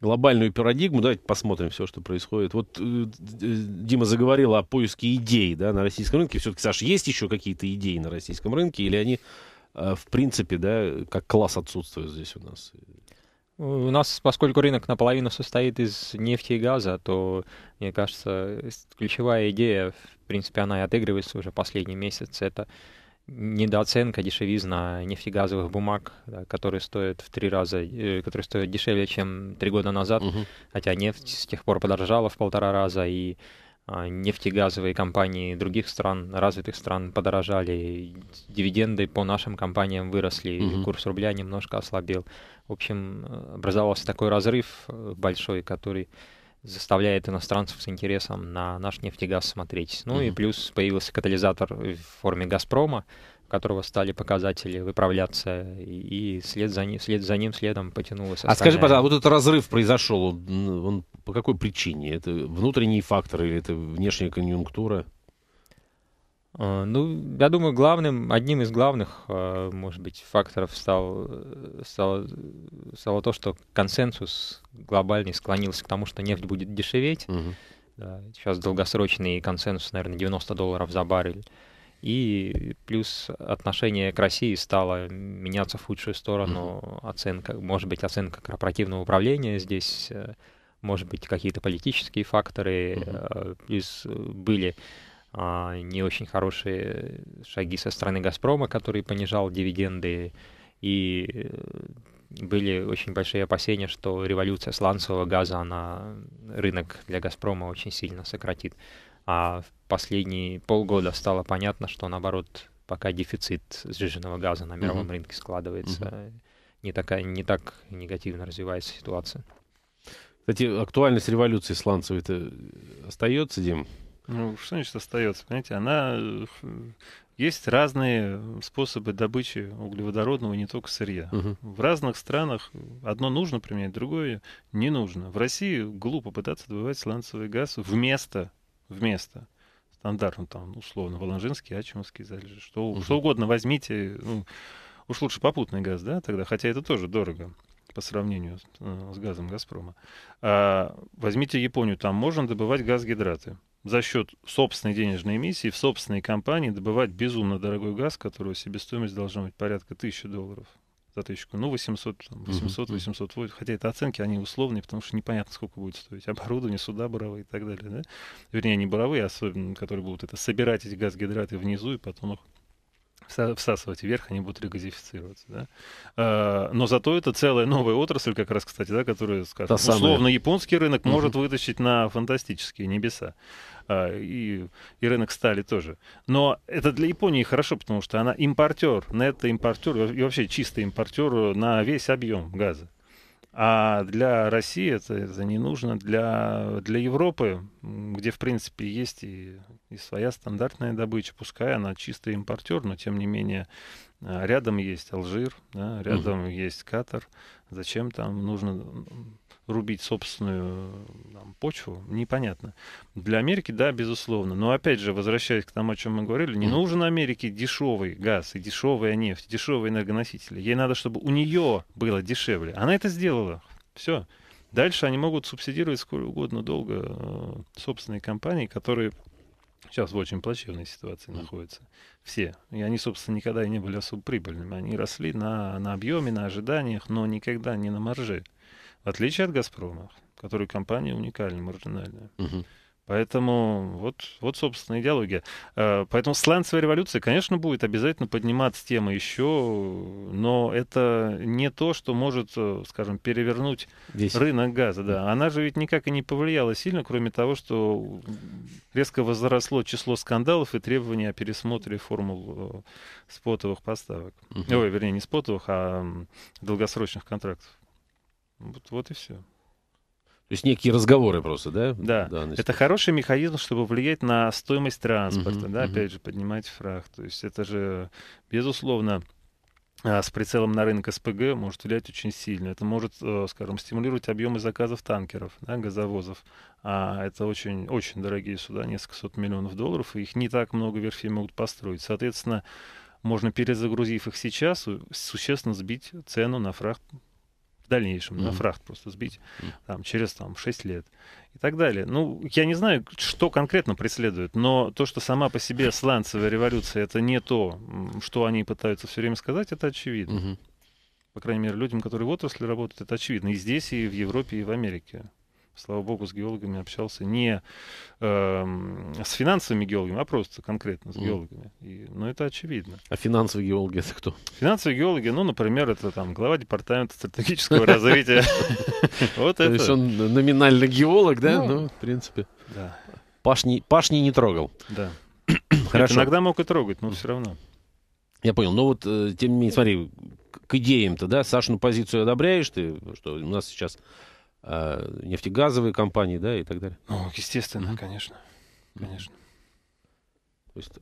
глобальную парадигму. Давайте посмотрим все, что происходит. Вот э, Дима заговорил о поиске идей да, на российском рынке. Все-таки, Саш, есть еще какие-то идеи на российском рынке или они э, в принципе, да, как класс отсутствуют здесь у нас? У нас, поскольку рынок наполовину состоит из нефти и газа, то, мне кажется, ключевая идея, в принципе, она и отыгрывается уже последний месяц, это недооценка, дешевизна нефтегазовых бумаг, да, которые стоят в три раза, э, которые стоят дешевле, чем три года назад, угу. хотя нефть с тех пор подорожала в полтора раза, и а, нефтегазовые компании других стран, развитых стран подорожали, дивиденды по нашим компаниям выросли, Mm-hmm. курс рубля немножко ослабел. В общем, образовался такой разрыв э, большой, который заставляет иностранцев с интересом на наш нефтегаз смотреть. Ну Mm-hmm. и плюс появился катализатор в форме «Газпрома», которого стали показатели выправляться, и след за ним, след за ним следом потянулось. Остальное. А скажи, пожалуйста, вот этот разрыв произошел, он, он по какой причине? Это внутренние факторы или это внешняя конъюнктура? А, ну, я думаю, главным, одним из главных, а, может быть, факторов стал, стало, стало то, что консенсус глобальный склонился к тому, что нефть будет дешеветь. Угу. сейчас долгосрочный консенсус, наверное, 90 долларов за баррель. И плюс отношение к России стало меняться в худшую сторону. Mm-hmm. Оценка, может быть, оценка корпоративного управления здесь, э, может быть, какие-то политические факторы. Mm-hmm. Плюс были а, не очень хорошие шаги со стороны «Газпрома», который понижал дивиденды, и э, были очень большие опасения, что революция сланцевого газа, на рынок для «Газпрома» очень сильно сократит а в последние полгода стало понятно, что наоборот, пока дефицит сжиженного газа на мировом угу. рынке складывается, угу. не, такая, не так негативно развивается ситуация. Кстати, актуальность революции сланцевой это остается, Дим? Ну, что значит остается? Понимаете, она... Э, есть разные способы добычи углеводородного, не только сырья. Угу. В разных странах одно нужно применять, другое не нужно. В России глупо пытаться добывать сланцевый газ вместо вместо стандартного там, условно, Воложинский, Ачимовский залежи, что, угу. что угодно возьмите, ну, уж лучше попутный газ, да, тогда, хотя это тоже дорого по сравнению с, э, с газом «Газпрома». А, возьмите Японию, там можно добывать газ-гидраты за счет собственной денежной эмиссии в собственной компании добывать безумно дорогой газ, которого себестоимость должна быть порядка 1000 долларов за тысячу, ну, 800, 800, 800, хотя это оценки, они условные, потому что непонятно, сколько будет стоить оборудование, суда буровые и так далее, да? Вернее, не буровые, особенно, которые будут это собирать эти газгидраты внизу и потом их всасывать вверх, они будут регазифицироваться. Да? А, но зато это целая новая отрасль, как раз, кстати, да, которая, скажем, условно самая. японский рынок может вытащить на фантастические небеса. А, и, и рынок стали тоже. Но это для Японии хорошо, потому что она импортер, это импортер и вообще чистый импортер на весь объем газа. А для России это, это не нужно. Для, для Европы, где, в принципе, есть и, и своя стандартная добыча, пускай она чистый импортер, но тем не менее а, рядом есть Алжир, да, рядом угу. есть Катар. Зачем там нужно рубить собственную э, там, почву, непонятно. Для Америки, да, безусловно. Но опять же, возвращаясь к тому, о чем мы говорили, не нужен Америке дешевый газ и дешевая нефть, дешевые энергоносители. Ей надо, чтобы у нее было дешевле. Она это сделала. Все. Дальше они могут субсидировать сколько угодно долго э, собственные компании, которые сейчас в очень плачевной ситуации находятся. Все. И они, собственно, никогда и не были особо прибыльными. Они росли на, на объеме, на ожиданиях, но никогда не на марже. В отличие от «Газпрома», который компания уникальная, маржинальная. Угу. Поэтому вот, вот собственно, идеология. Э, поэтому сланцевая революция, конечно, будет обязательно подниматься тема еще, но это не то, что может, э, скажем, перевернуть Весь. рынок газа. Да. Она же ведь никак и не повлияла сильно, кроме того, что резко возросло число скандалов и требования о пересмотре формул э, спотовых поставок. Угу. Ой, вернее, не спотовых, а долгосрочных контрактов. Вот, вот и все. То есть некие разговоры просто, да? Да. Это хороший механизм, чтобы влиять на стоимость транспорта, uh да, uh опять же, поднимать фраг. То есть это же, безусловно, а, с прицелом на рынок СПГ может влиять очень сильно. Это может, э, скажем, стимулировать объемы заказов танкеров, да, газовозов. А это очень, очень дорогие суда, несколько сот миллионов долларов, и их не так много верфей могут построить. Соответственно, можно, перезагрузив их сейчас, существенно сбить цену на фрахт дальнейшем, mm-hmm. на фрахт просто сбить mm-hmm. там, через там, 6 лет и так далее. Ну, я не знаю, что конкретно преследует, но то, что сама по себе сланцевая революция, это не то, что они пытаются все время сказать, это очевидно. Mm-hmm. По крайней мере, людям, которые в отрасли работают, это очевидно и здесь, и в Европе, и в Америке слава богу, с геологами общался не э, с финансовыми геологами, а просто конкретно с геологами. Но ну, это очевидно. А финансовые геологи это кто? Финансовые геологи, ну, например, это там глава департамента стратегического развития. (laughs) Вот это. То есть он номинально геолог, да? Ну. ну, в принципе. Да. Пашни не трогал. Да. (clears throat) Хорошо. Иногда мог и трогать, но все равно. Я понял. Но ну, вот, э, тем не менее, смотри, к идеям-то, да, Сашину позицию одобряешь ты, что у нас сейчас э, нефтегазовые компании, да, и так далее. Ну, естественно, mm-hmm. конечно, конечно. То есть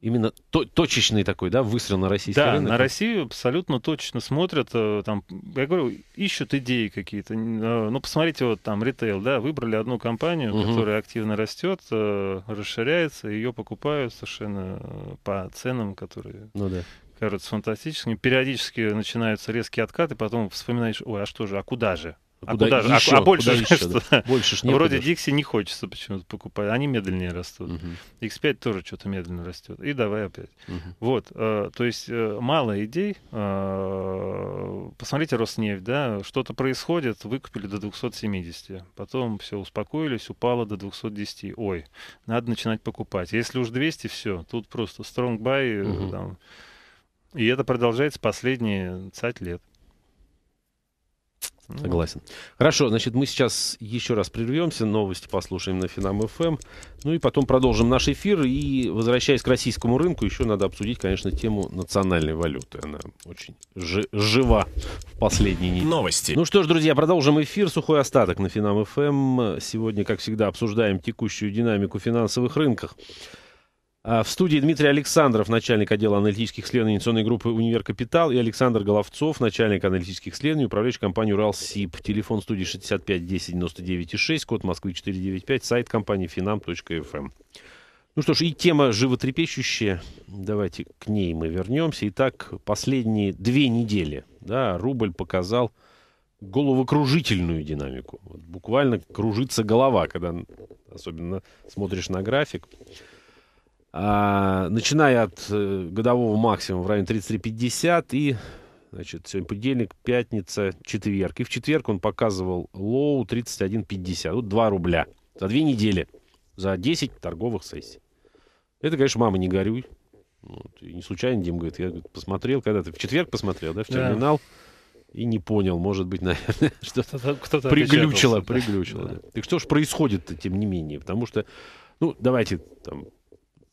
именно то, точечный такой, да, выстрел на российский да, рынок? Да, на Россию абсолютно точно смотрят, э, там, я говорю, ищут идеи какие-то. Э, ну, посмотрите, вот там ритейл, да, выбрали одну компанию, угу. которая активно растет, э, расширяется, ее покупают совершенно по ценам, которые... Ну да кажется фантастическими. Периодически начинаются резкие откаты, потом вспоминаешь, ой, а что же, а куда же? А куда, куда еще? А, а больше, куда еще, да. (laughs) больше ж Вроде Dixie не хочется почему-то покупать, они медленнее растут. Угу. X5 тоже что-то медленно растет. И давай опять. Угу. Вот, э, то есть э, мало идей. Э, посмотрите Роснефть, да, что-то происходит, выкупили до 270. Потом все, успокоились, упало до 210. Ой, надо начинать покупать. Если уж 200, все, тут просто strong buy. Угу. Там, и это продолжается последние 20 лет. Ну Согласен. Хорошо, значит, мы сейчас еще раз прервемся, новости послушаем на Финам ФМ, эм. ну и потом продолжим наш эфир. И, возвращаясь к российскому рынку, еще надо обсудить, конечно, тему национальной валюты. Она очень жи- жива в последние недели. Новости. Ну что ж, друзья, продолжим эфир. Сухой остаток на Финам ФМ. Эм. Сегодня, как всегда, обсуждаем текущую динамику финансовых рынков. А, в студии Дмитрий Александров, начальник отдела аналитических исследований инвестиционной группы «Универ Капитал» и Александр Головцов, начальник аналитических исследований, управляющий компанией «Уралсиб». Телефон студии 65 10 99 6, код Москвы 495, сайт компании finam.fm. Эм». Ну что ж, и тема животрепещущая. Давайте к ней мы вернемся. Итак, последние две недели да, рубль показал головокружительную динамику. Вот буквально кружится голова, когда особенно смотришь на график а, начиная от э, годового максимума в районе 33,50 и Значит, сегодня понедельник, пятница, четверг. И в четверг он показывал лоу 31,50. Вот 2 рубля. За две недели. За 10 торговых сессий. Это, конечно, мама, не горюй. Вот. И не случайно Дим говорит, я говорит, посмотрел, когда ты в четверг посмотрел, да, в терминал, да. и не понял, может быть, (laughs) наверное, что-то кто приглючило, приглючило. Да. Да. Так что же происходит-то, тем не менее? Потому что, ну, давайте там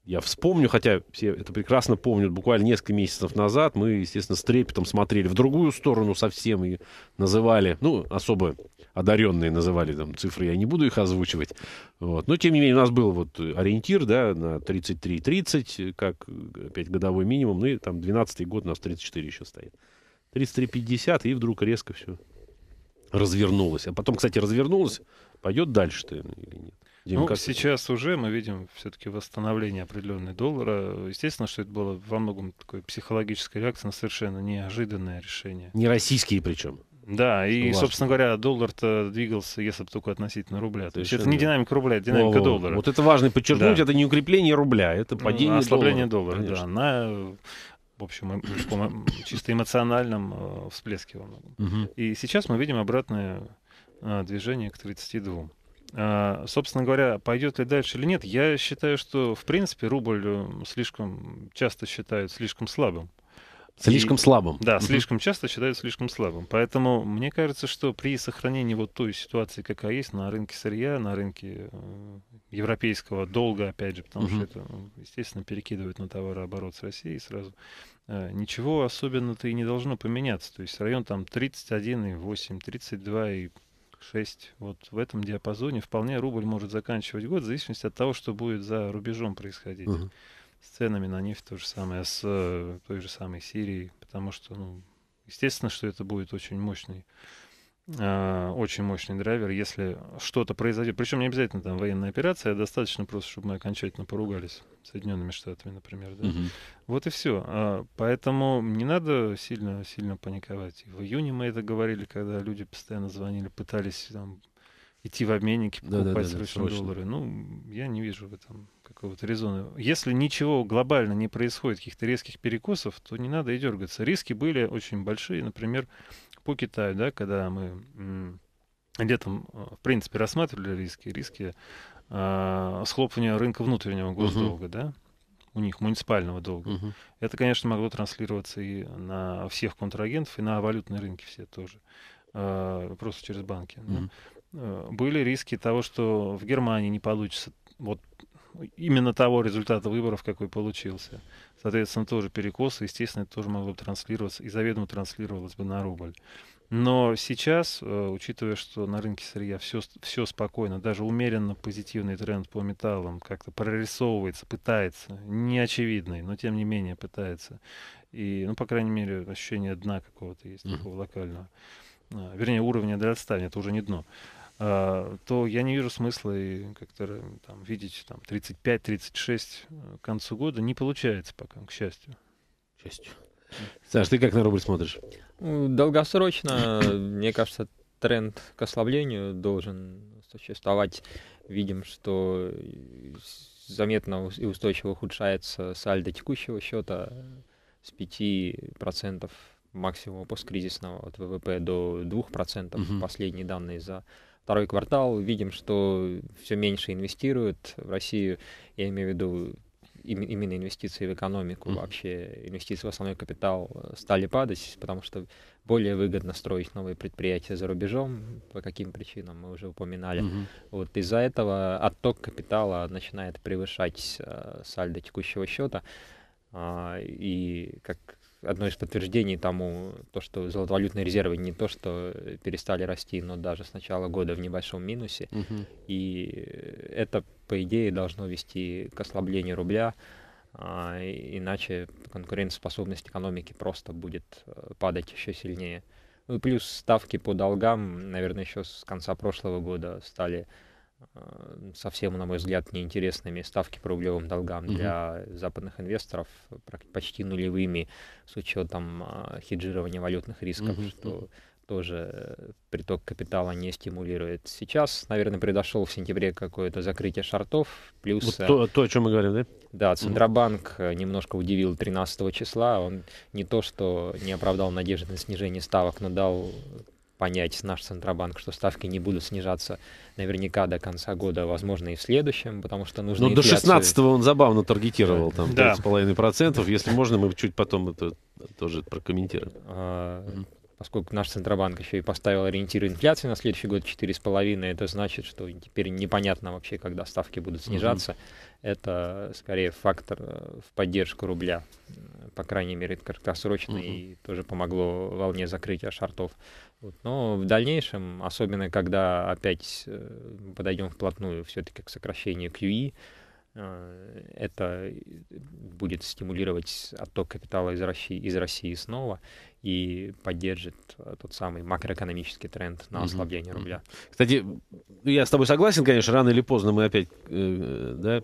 я вспомню, хотя все это прекрасно помнят, буквально несколько месяцев назад мы, естественно, с трепетом смотрели в другую сторону совсем и называли, ну, особо одаренные называли там цифры, я не буду их озвучивать. Вот. Но, тем не менее, у нас был вот ориентир, да, на 33-30, как опять годовой минимум, ну и там 12-й год у нас 34 еще стоит. 33-50, и вдруг резко все развернулось. А потом, кстати, развернулось, пойдет дальше-то или нет. Дим, ну, как сейчас это? уже мы видим все-таки восстановление определенной доллара. Естественно, что это было во многом такой психологической реакции на совершенно неожиданное решение. Не российские причем. Да, и, Важно. собственно говоря, доллар-то двигался, если бы только относительно рубля. То есть это не динамика рубля, это динамика О, доллара. Вот это важно подчеркнуть, да. это не укрепление рубля, это падение а Ослабление доллара, доллара да, на, в общем, э, э, чисто эмоциональном э, всплеске во многом. Угу. И сейчас мы видим обратное движение к 32. А, собственно говоря, пойдет ли дальше или нет, я считаю, что в принципе рубль э, слишком часто считают слишком слабым. Слишком и, слабым. Да, угу. слишком часто считают слишком слабым. Поэтому мне кажется, что при сохранении вот той ситуации, какая есть на рынке сырья, на рынке э, европейского долга, опять же, потому угу. что это, ну, естественно, перекидывает на товарооборот с Россией сразу, э, ничего особенно-то и не должно поменяться. То есть район там 31,8, 32 и 6. Вот в этом диапазоне вполне рубль может заканчивать год, в зависимости от того, что будет за рубежом происходить. Uh -huh. С ценами на нефть то же самое, с э, той же самой Сирией, потому что, ну, естественно, что это будет очень мощный Э, очень мощный драйвер, если что-то произойдет. Причем не обязательно там военная операция, а достаточно просто, чтобы мы окончательно поругались с Соединенными Штатами, например. Да? Угу. Вот и все. А, поэтому не надо сильно, сильно паниковать. в июне мы это говорили, когда люди постоянно звонили, пытались там, идти в обменники, покупать да, да, да, срочно, срочно доллары. Ну, я не вижу в этом какого-то резона. Если ничего глобально не происходит, каких-то резких перекосов, то не надо и дергаться. Риски были очень большие, например, по Китаю, да, когда мы летом, э, в принципе, рассматривали риски, риски э, схлопывания рынка внутреннего госдолга, угу. да, у них муниципального долга. Угу. Это, конечно, могло транслироваться и на всех контрагентов, и на валютные рынки все тоже, э, просто через банки. Угу. Да? Э, были риски того, что в Германии не получится вот именно того результата выборов, какой получился. Соответственно, тоже перекосы, естественно, это тоже могло бы транслироваться и заведомо транслировалось бы на рубль. Но сейчас, э, учитывая, что на рынке сырья все, все спокойно, даже умеренно позитивный тренд по металлам как-то прорисовывается, пытается, не очевидный, но тем не менее пытается. И, ну, по крайней мере, ощущение дна какого-то есть, такого локального. А, вернее, уровня для отставания, это уже не дно. А, то я не вижу смысла и как-то там, видеть там, 35-36 э, к концу года не получается пока, к счастью. К счастью. Саш, ты как на рубль смотришь? Ну, долгосрочно, (clears throat) мне кажется, тренд к ослаблению должен существовать. Видим, что заметно и устойчиво ухудшается сальдо текущего счета с 5% максимума посткризисного от ВВП до 2%. Угу. Последние данные за второй квартал, видим, что все меньше инвестируют в Россию, я имею в виду именно инвестиции в экономику, mm-hmm. вообще инвестиции в основной капитал стали падать, потому что более выгодно строить новые предприятия за рубежом, по каким причинам мы уже упоминали. Mm-hmm. Вот из-за этого отток капитала начинает превышать э, сальдо текущего счета, э, и как одно из подтверждений тому, то, что золотовалютные резервы не то, что перестали расти, но даже с начала года в небольшом минусе. Угу. И это, по идее, должно вести к ослаблению рубля, а, иначе конкурентоспособность экономики просто будет э, падать еще сильнее. Ну плюс ставки по долгам, наверное, еще с конца прошлого года стали Э, совсем, на мой взгляд, неинтересными ставки по рублевым долгам mm для западных инвесторов, почти нулевыми с учетом э, хеджирования валютных рисков, mm что тоже э, приток капитала не стимулирует. Сейчас, наверное, произошел в сентябре какое-то закрытие шортов плюс... Вот то, то, о чем мы говорили, да? Да, Центробанк mm немножко удивил 13 числа. Он не то, что не оправдал надежды на снижение ставок, но дал понять наш Центробанк, что ставки не будут снижаться наверняка до конца года, возможно, и в следующем, потому что нужно... Ну, до 16 он забавно таргетировал, там, да. 5,5%. Если можно, мы чуть потом это тоже прокомментируем. А, поскольку наш Центробанк еще и поставил ориентир инфляции на следующий год 4,5, это значит, что теперь непонятно вообще, когда ставки будут снижаться. mm Это скорее фактор э, в поддержку рубля, э, по крайней мере, краткосрочно, mm-hmm. и тоже помогло волне закрытия шартов. Вот. Но в дальнейшем, особенно когда опять э, подойдем вплотную все-таки к сокращению QE, Э, это э, будет стимулировать отток капитала из России, из России снова и поддержит э, тот самый макроэкономический тренд на ослабление рубля. Кстати, ну, я с тобой согласен, конечно, рано или поздно мы опять да,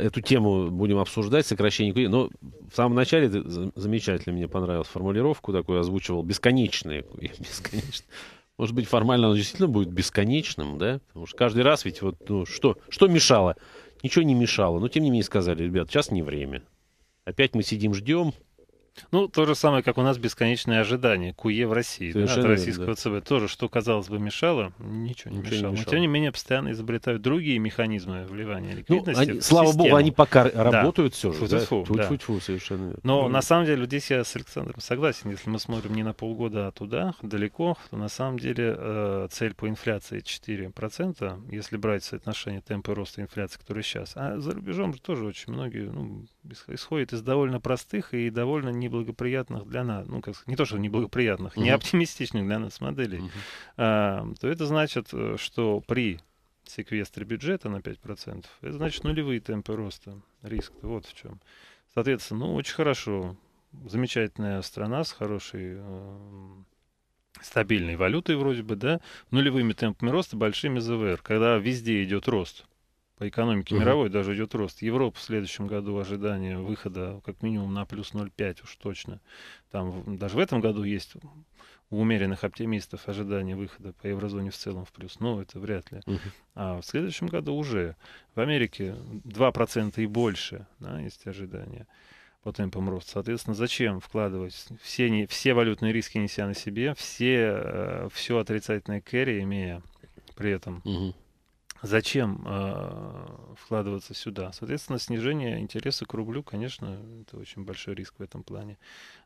эту тему будем обсуждать, сокращение кредита. Но в самом начале ты, замечательно мне понравилась формулировку, такую озвучивал, бесконечные, (laughs) бесконечные. Может быть, формально он действительно будет бесконечным, да? Потому что каждый раз ведь вот, ну, что, что мешало? Ничего не мешало, но тем не менее сказали, ребят, сейчас не время. Опять мы сидим, ждем, ну, то же самое, как у нас бесконечное ожидание КУЕ в России, да, от российского да. ЦБ. Тоже, что, казалось бы, мешало, ничего не, ничего мешало. не мешало. Но, тем не менее, постоянно изобретают другие механизмы вливания ну, ликвидности ну, они, Слава систему. богу, они пока работают все же. Фу, да? да. совершенно верно. Но, ну, на самом деле, здесь я с Александром согласен. Если мы смотрим не на полгода, а туда, далеко, то, на самом деле, э, цель по инфляции 4%, если брать соотношение темпы роста инфляции, который сейчас. А за рубежом же тоже очень многие, ну, исходит из довольно простых и довольно неблагоприятных для нас, ну, как сказать, не то, что неблагоприятных, uh-huh. не оптимистичных для нас моделей, uh-huh. а, то это значит, э, что при секвестре бюджета на 5%, это значит нулевые темпы роста. Риск вот в чем. Соответственно, ну, очень хорошо. Замечательная страна с хорошей эм, стабильной валютой вроде бы, да, нулевыми темпами роста, большими ЗВР, когда везде идет рост по экономике угу. мировой даже идет рост. Европа в следующем году ожидание выхода как минимум на плюс 0,5 уж точно. Там даже в этом году есть у умеренных оптимистов ожидание выхода по еврозоне в целом в плюс, но это вряд ли. Угу. А в следующем году уже в Америке 2% и больше да, есть ожидания по темпам роста. Соответственно, зачем вкладывать все, не, все валютные риски, неся на себе, все, э, все отрицательное кэрри, имея при этом. Угу зачем э, вкладываться сюда. Соответственно, снижение интереса к рублю, конечно, это очень большой риск в этом плане.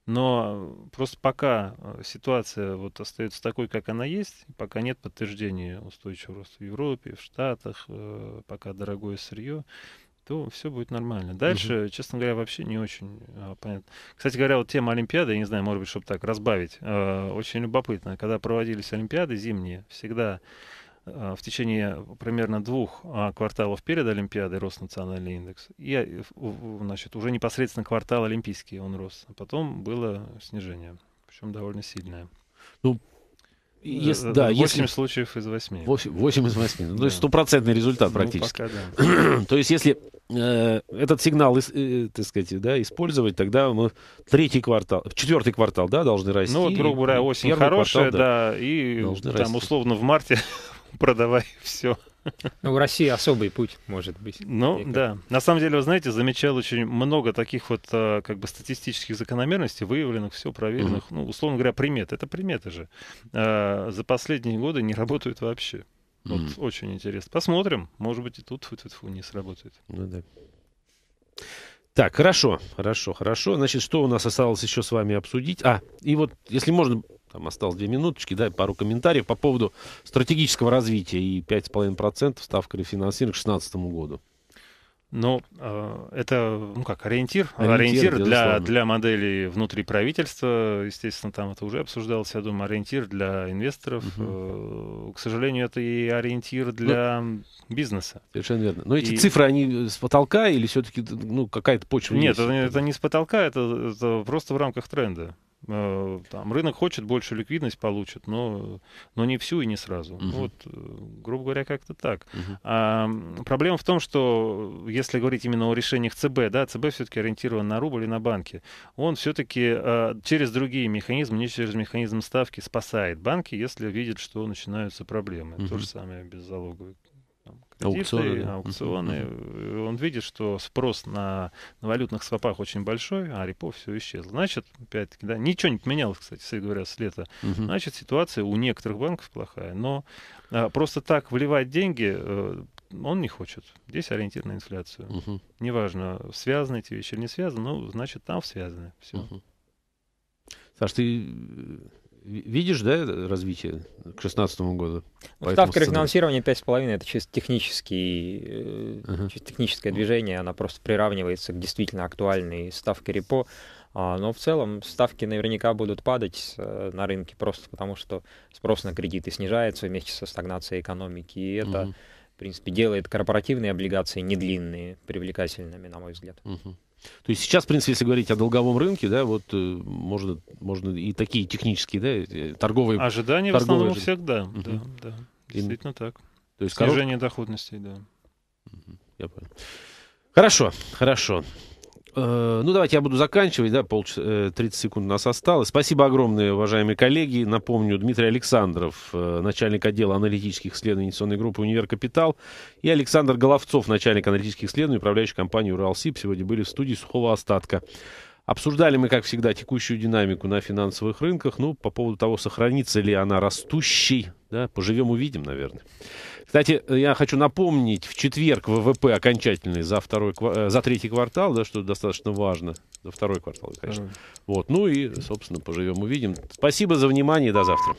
Но просто пока а, ситуация вот остается такой, как она есть, пока нет подтверждения устойчивого роста в Европе, в Штатах, э, пока дорогое сырье, то все будет нормально. Дальше, угу. честно говоря, вообще не очень а, понятно. Кстати говоря, вот тема Олимпиады, я не знаю, может быть, чтобы так разбавить, э, очень любопытно. Когда проводились Олимпиады зимние, всегда а, в течение примерно двух а, кварталов перед Олимпиадой рос национальный индекс. И, а, значит, уже непосредственно квартал олимпийский он рос. А потом было снижение, причем довольно сильное. Ну, э, если, э, да, 8 если... случаев из 8. 8, 8 из 8. Ну, То есть стопроцентный результат ну, практически. Ну, пока, да. (clears throat) то есть если э, этот сигнал, э, так сказать, да, использовать, тогда мы третий квартал, четвертый квартал, да, должны ну, расти. Ну, вот, грубо говоря, осень хорошая, квартал, да, да, и там условно в марте (laughs) продавай (laughs) все. Ну, в России особый путь, может быть. Ну, да. На самом деле, вы знаете, замечал очень много таких вот э, как бы статистических закономерностей, выявленных, все проверенных. Mm-hmm. Ну, условно говоря, примет. Это приметы же. Э, за последние годы не работают вообще. mm-hmm. очень интересно. Посмотрим. Может быть, и тут фу -фу -фу, не сработает. Ну да. Так, хорошо, хорошо, хорошо. Значит, что у нас осталось еще с вами обсудить? А, и вот, если можно, там осталось две минуточки, да, пару комментариев по поводу стратегического развития и 5,5% ставка рефинансирования к 2016 году. Ну, э, это, ну как, ориентир. Ориентир, ориентир для, для моделей внутри правительства, естественно, там это уже обсуждалось, я думаю, ориентир для инвесторов. Угу. К сожалению, это и ориентир ну, для ну, бизнеса. Совершенно верно. Но эти и... цифры, они с потолка или все-таки, ну, какая-то почва Нет, есть? это, это не с потолка, это, это просто в рамках тренда. Э, там, рынок хочет больше ликвидность получит, но, но не всю и не сразу. Угу. Вот, э, грубо говоря, как-то так. Угу. А, проблема в том, что э, если говорить именно о решениях ЦБ, да, ЦБ все-таки ориентирован на рубль и на банки. Он все-таки а, через другие механизмы, не через механизм ставки, спасает банки, если видит, что начинаются проблемы. Угу. То же самое без залоговой аукционы. Да. аукционы. Он видит, что спрос на, на валютных свопах очень большой, а репо все исчезло. Значит, опять-таки, да, ничего не поменялось, кстати, все говорят, с лета. Угу. Значит, ситуация у некоторых банков плохая. Но а, просто так вливать деньги э, он не хочет. Здесь ориентир на инфляцию. Угу. Неважно, связаны эти вещи или не связаны, ну, значит, там связаны. Все. Угу. Саш, ты Видишь, да, развитие к 2016 году? Ну, ставка рефинансирования 5,5 это чисто, технический, uh-huh. чисто техническое движение, она просто приравнивается к действительно актуальной ставке репо. А, но в целом ставки наверняка будут падать э, на рынке просто потому, что спрос на кредиты снижается вместе со стагнацией экономики. И это, uh-huh. в принципе, делает корпоративные облигации недлинные, привлекательными, на мой взгляд. Uh-huh. То есть сейчас, в принципе, если говорить о долговом рынке, да, вот э, можно, можно и такие технические, да, э, торговые... Ожидания торговые в основном ожид... у всех, да, да, да, действительно и... так. То есть Снижение корот... доходностей, да. Угу. Я понял. Хорошо, хорошо. Э, ну, давайте я буду заканчивать, да, полчаса, э, 30 секунд у нас осталось. Спасибо огромное, уважаемые коллеги. Напомню, Дмитрий Александров, э, начальник отдела аналитических исследований инвестиционной группы «Универ Капитал», и Александр Головцов, начальник аналитических исследований управляющей компании «Уралсиб», сегодня были в студии «Сухого остатка». Обсуждали мы, как всегда, текущую динамику на финансовых рынках. Ну, по поводу того, сохранится ли она растущей, да, поживем-увидим, наверное. Кстати, я хочу напомнить, в четверг ВВП окончательный за, второй, э, за третий квартал, да, что достаточно важно. За второй квартал, конечно. Mm. Вот, ну и, собственно, поживем, увидим. Спасибо за внимание до завтра.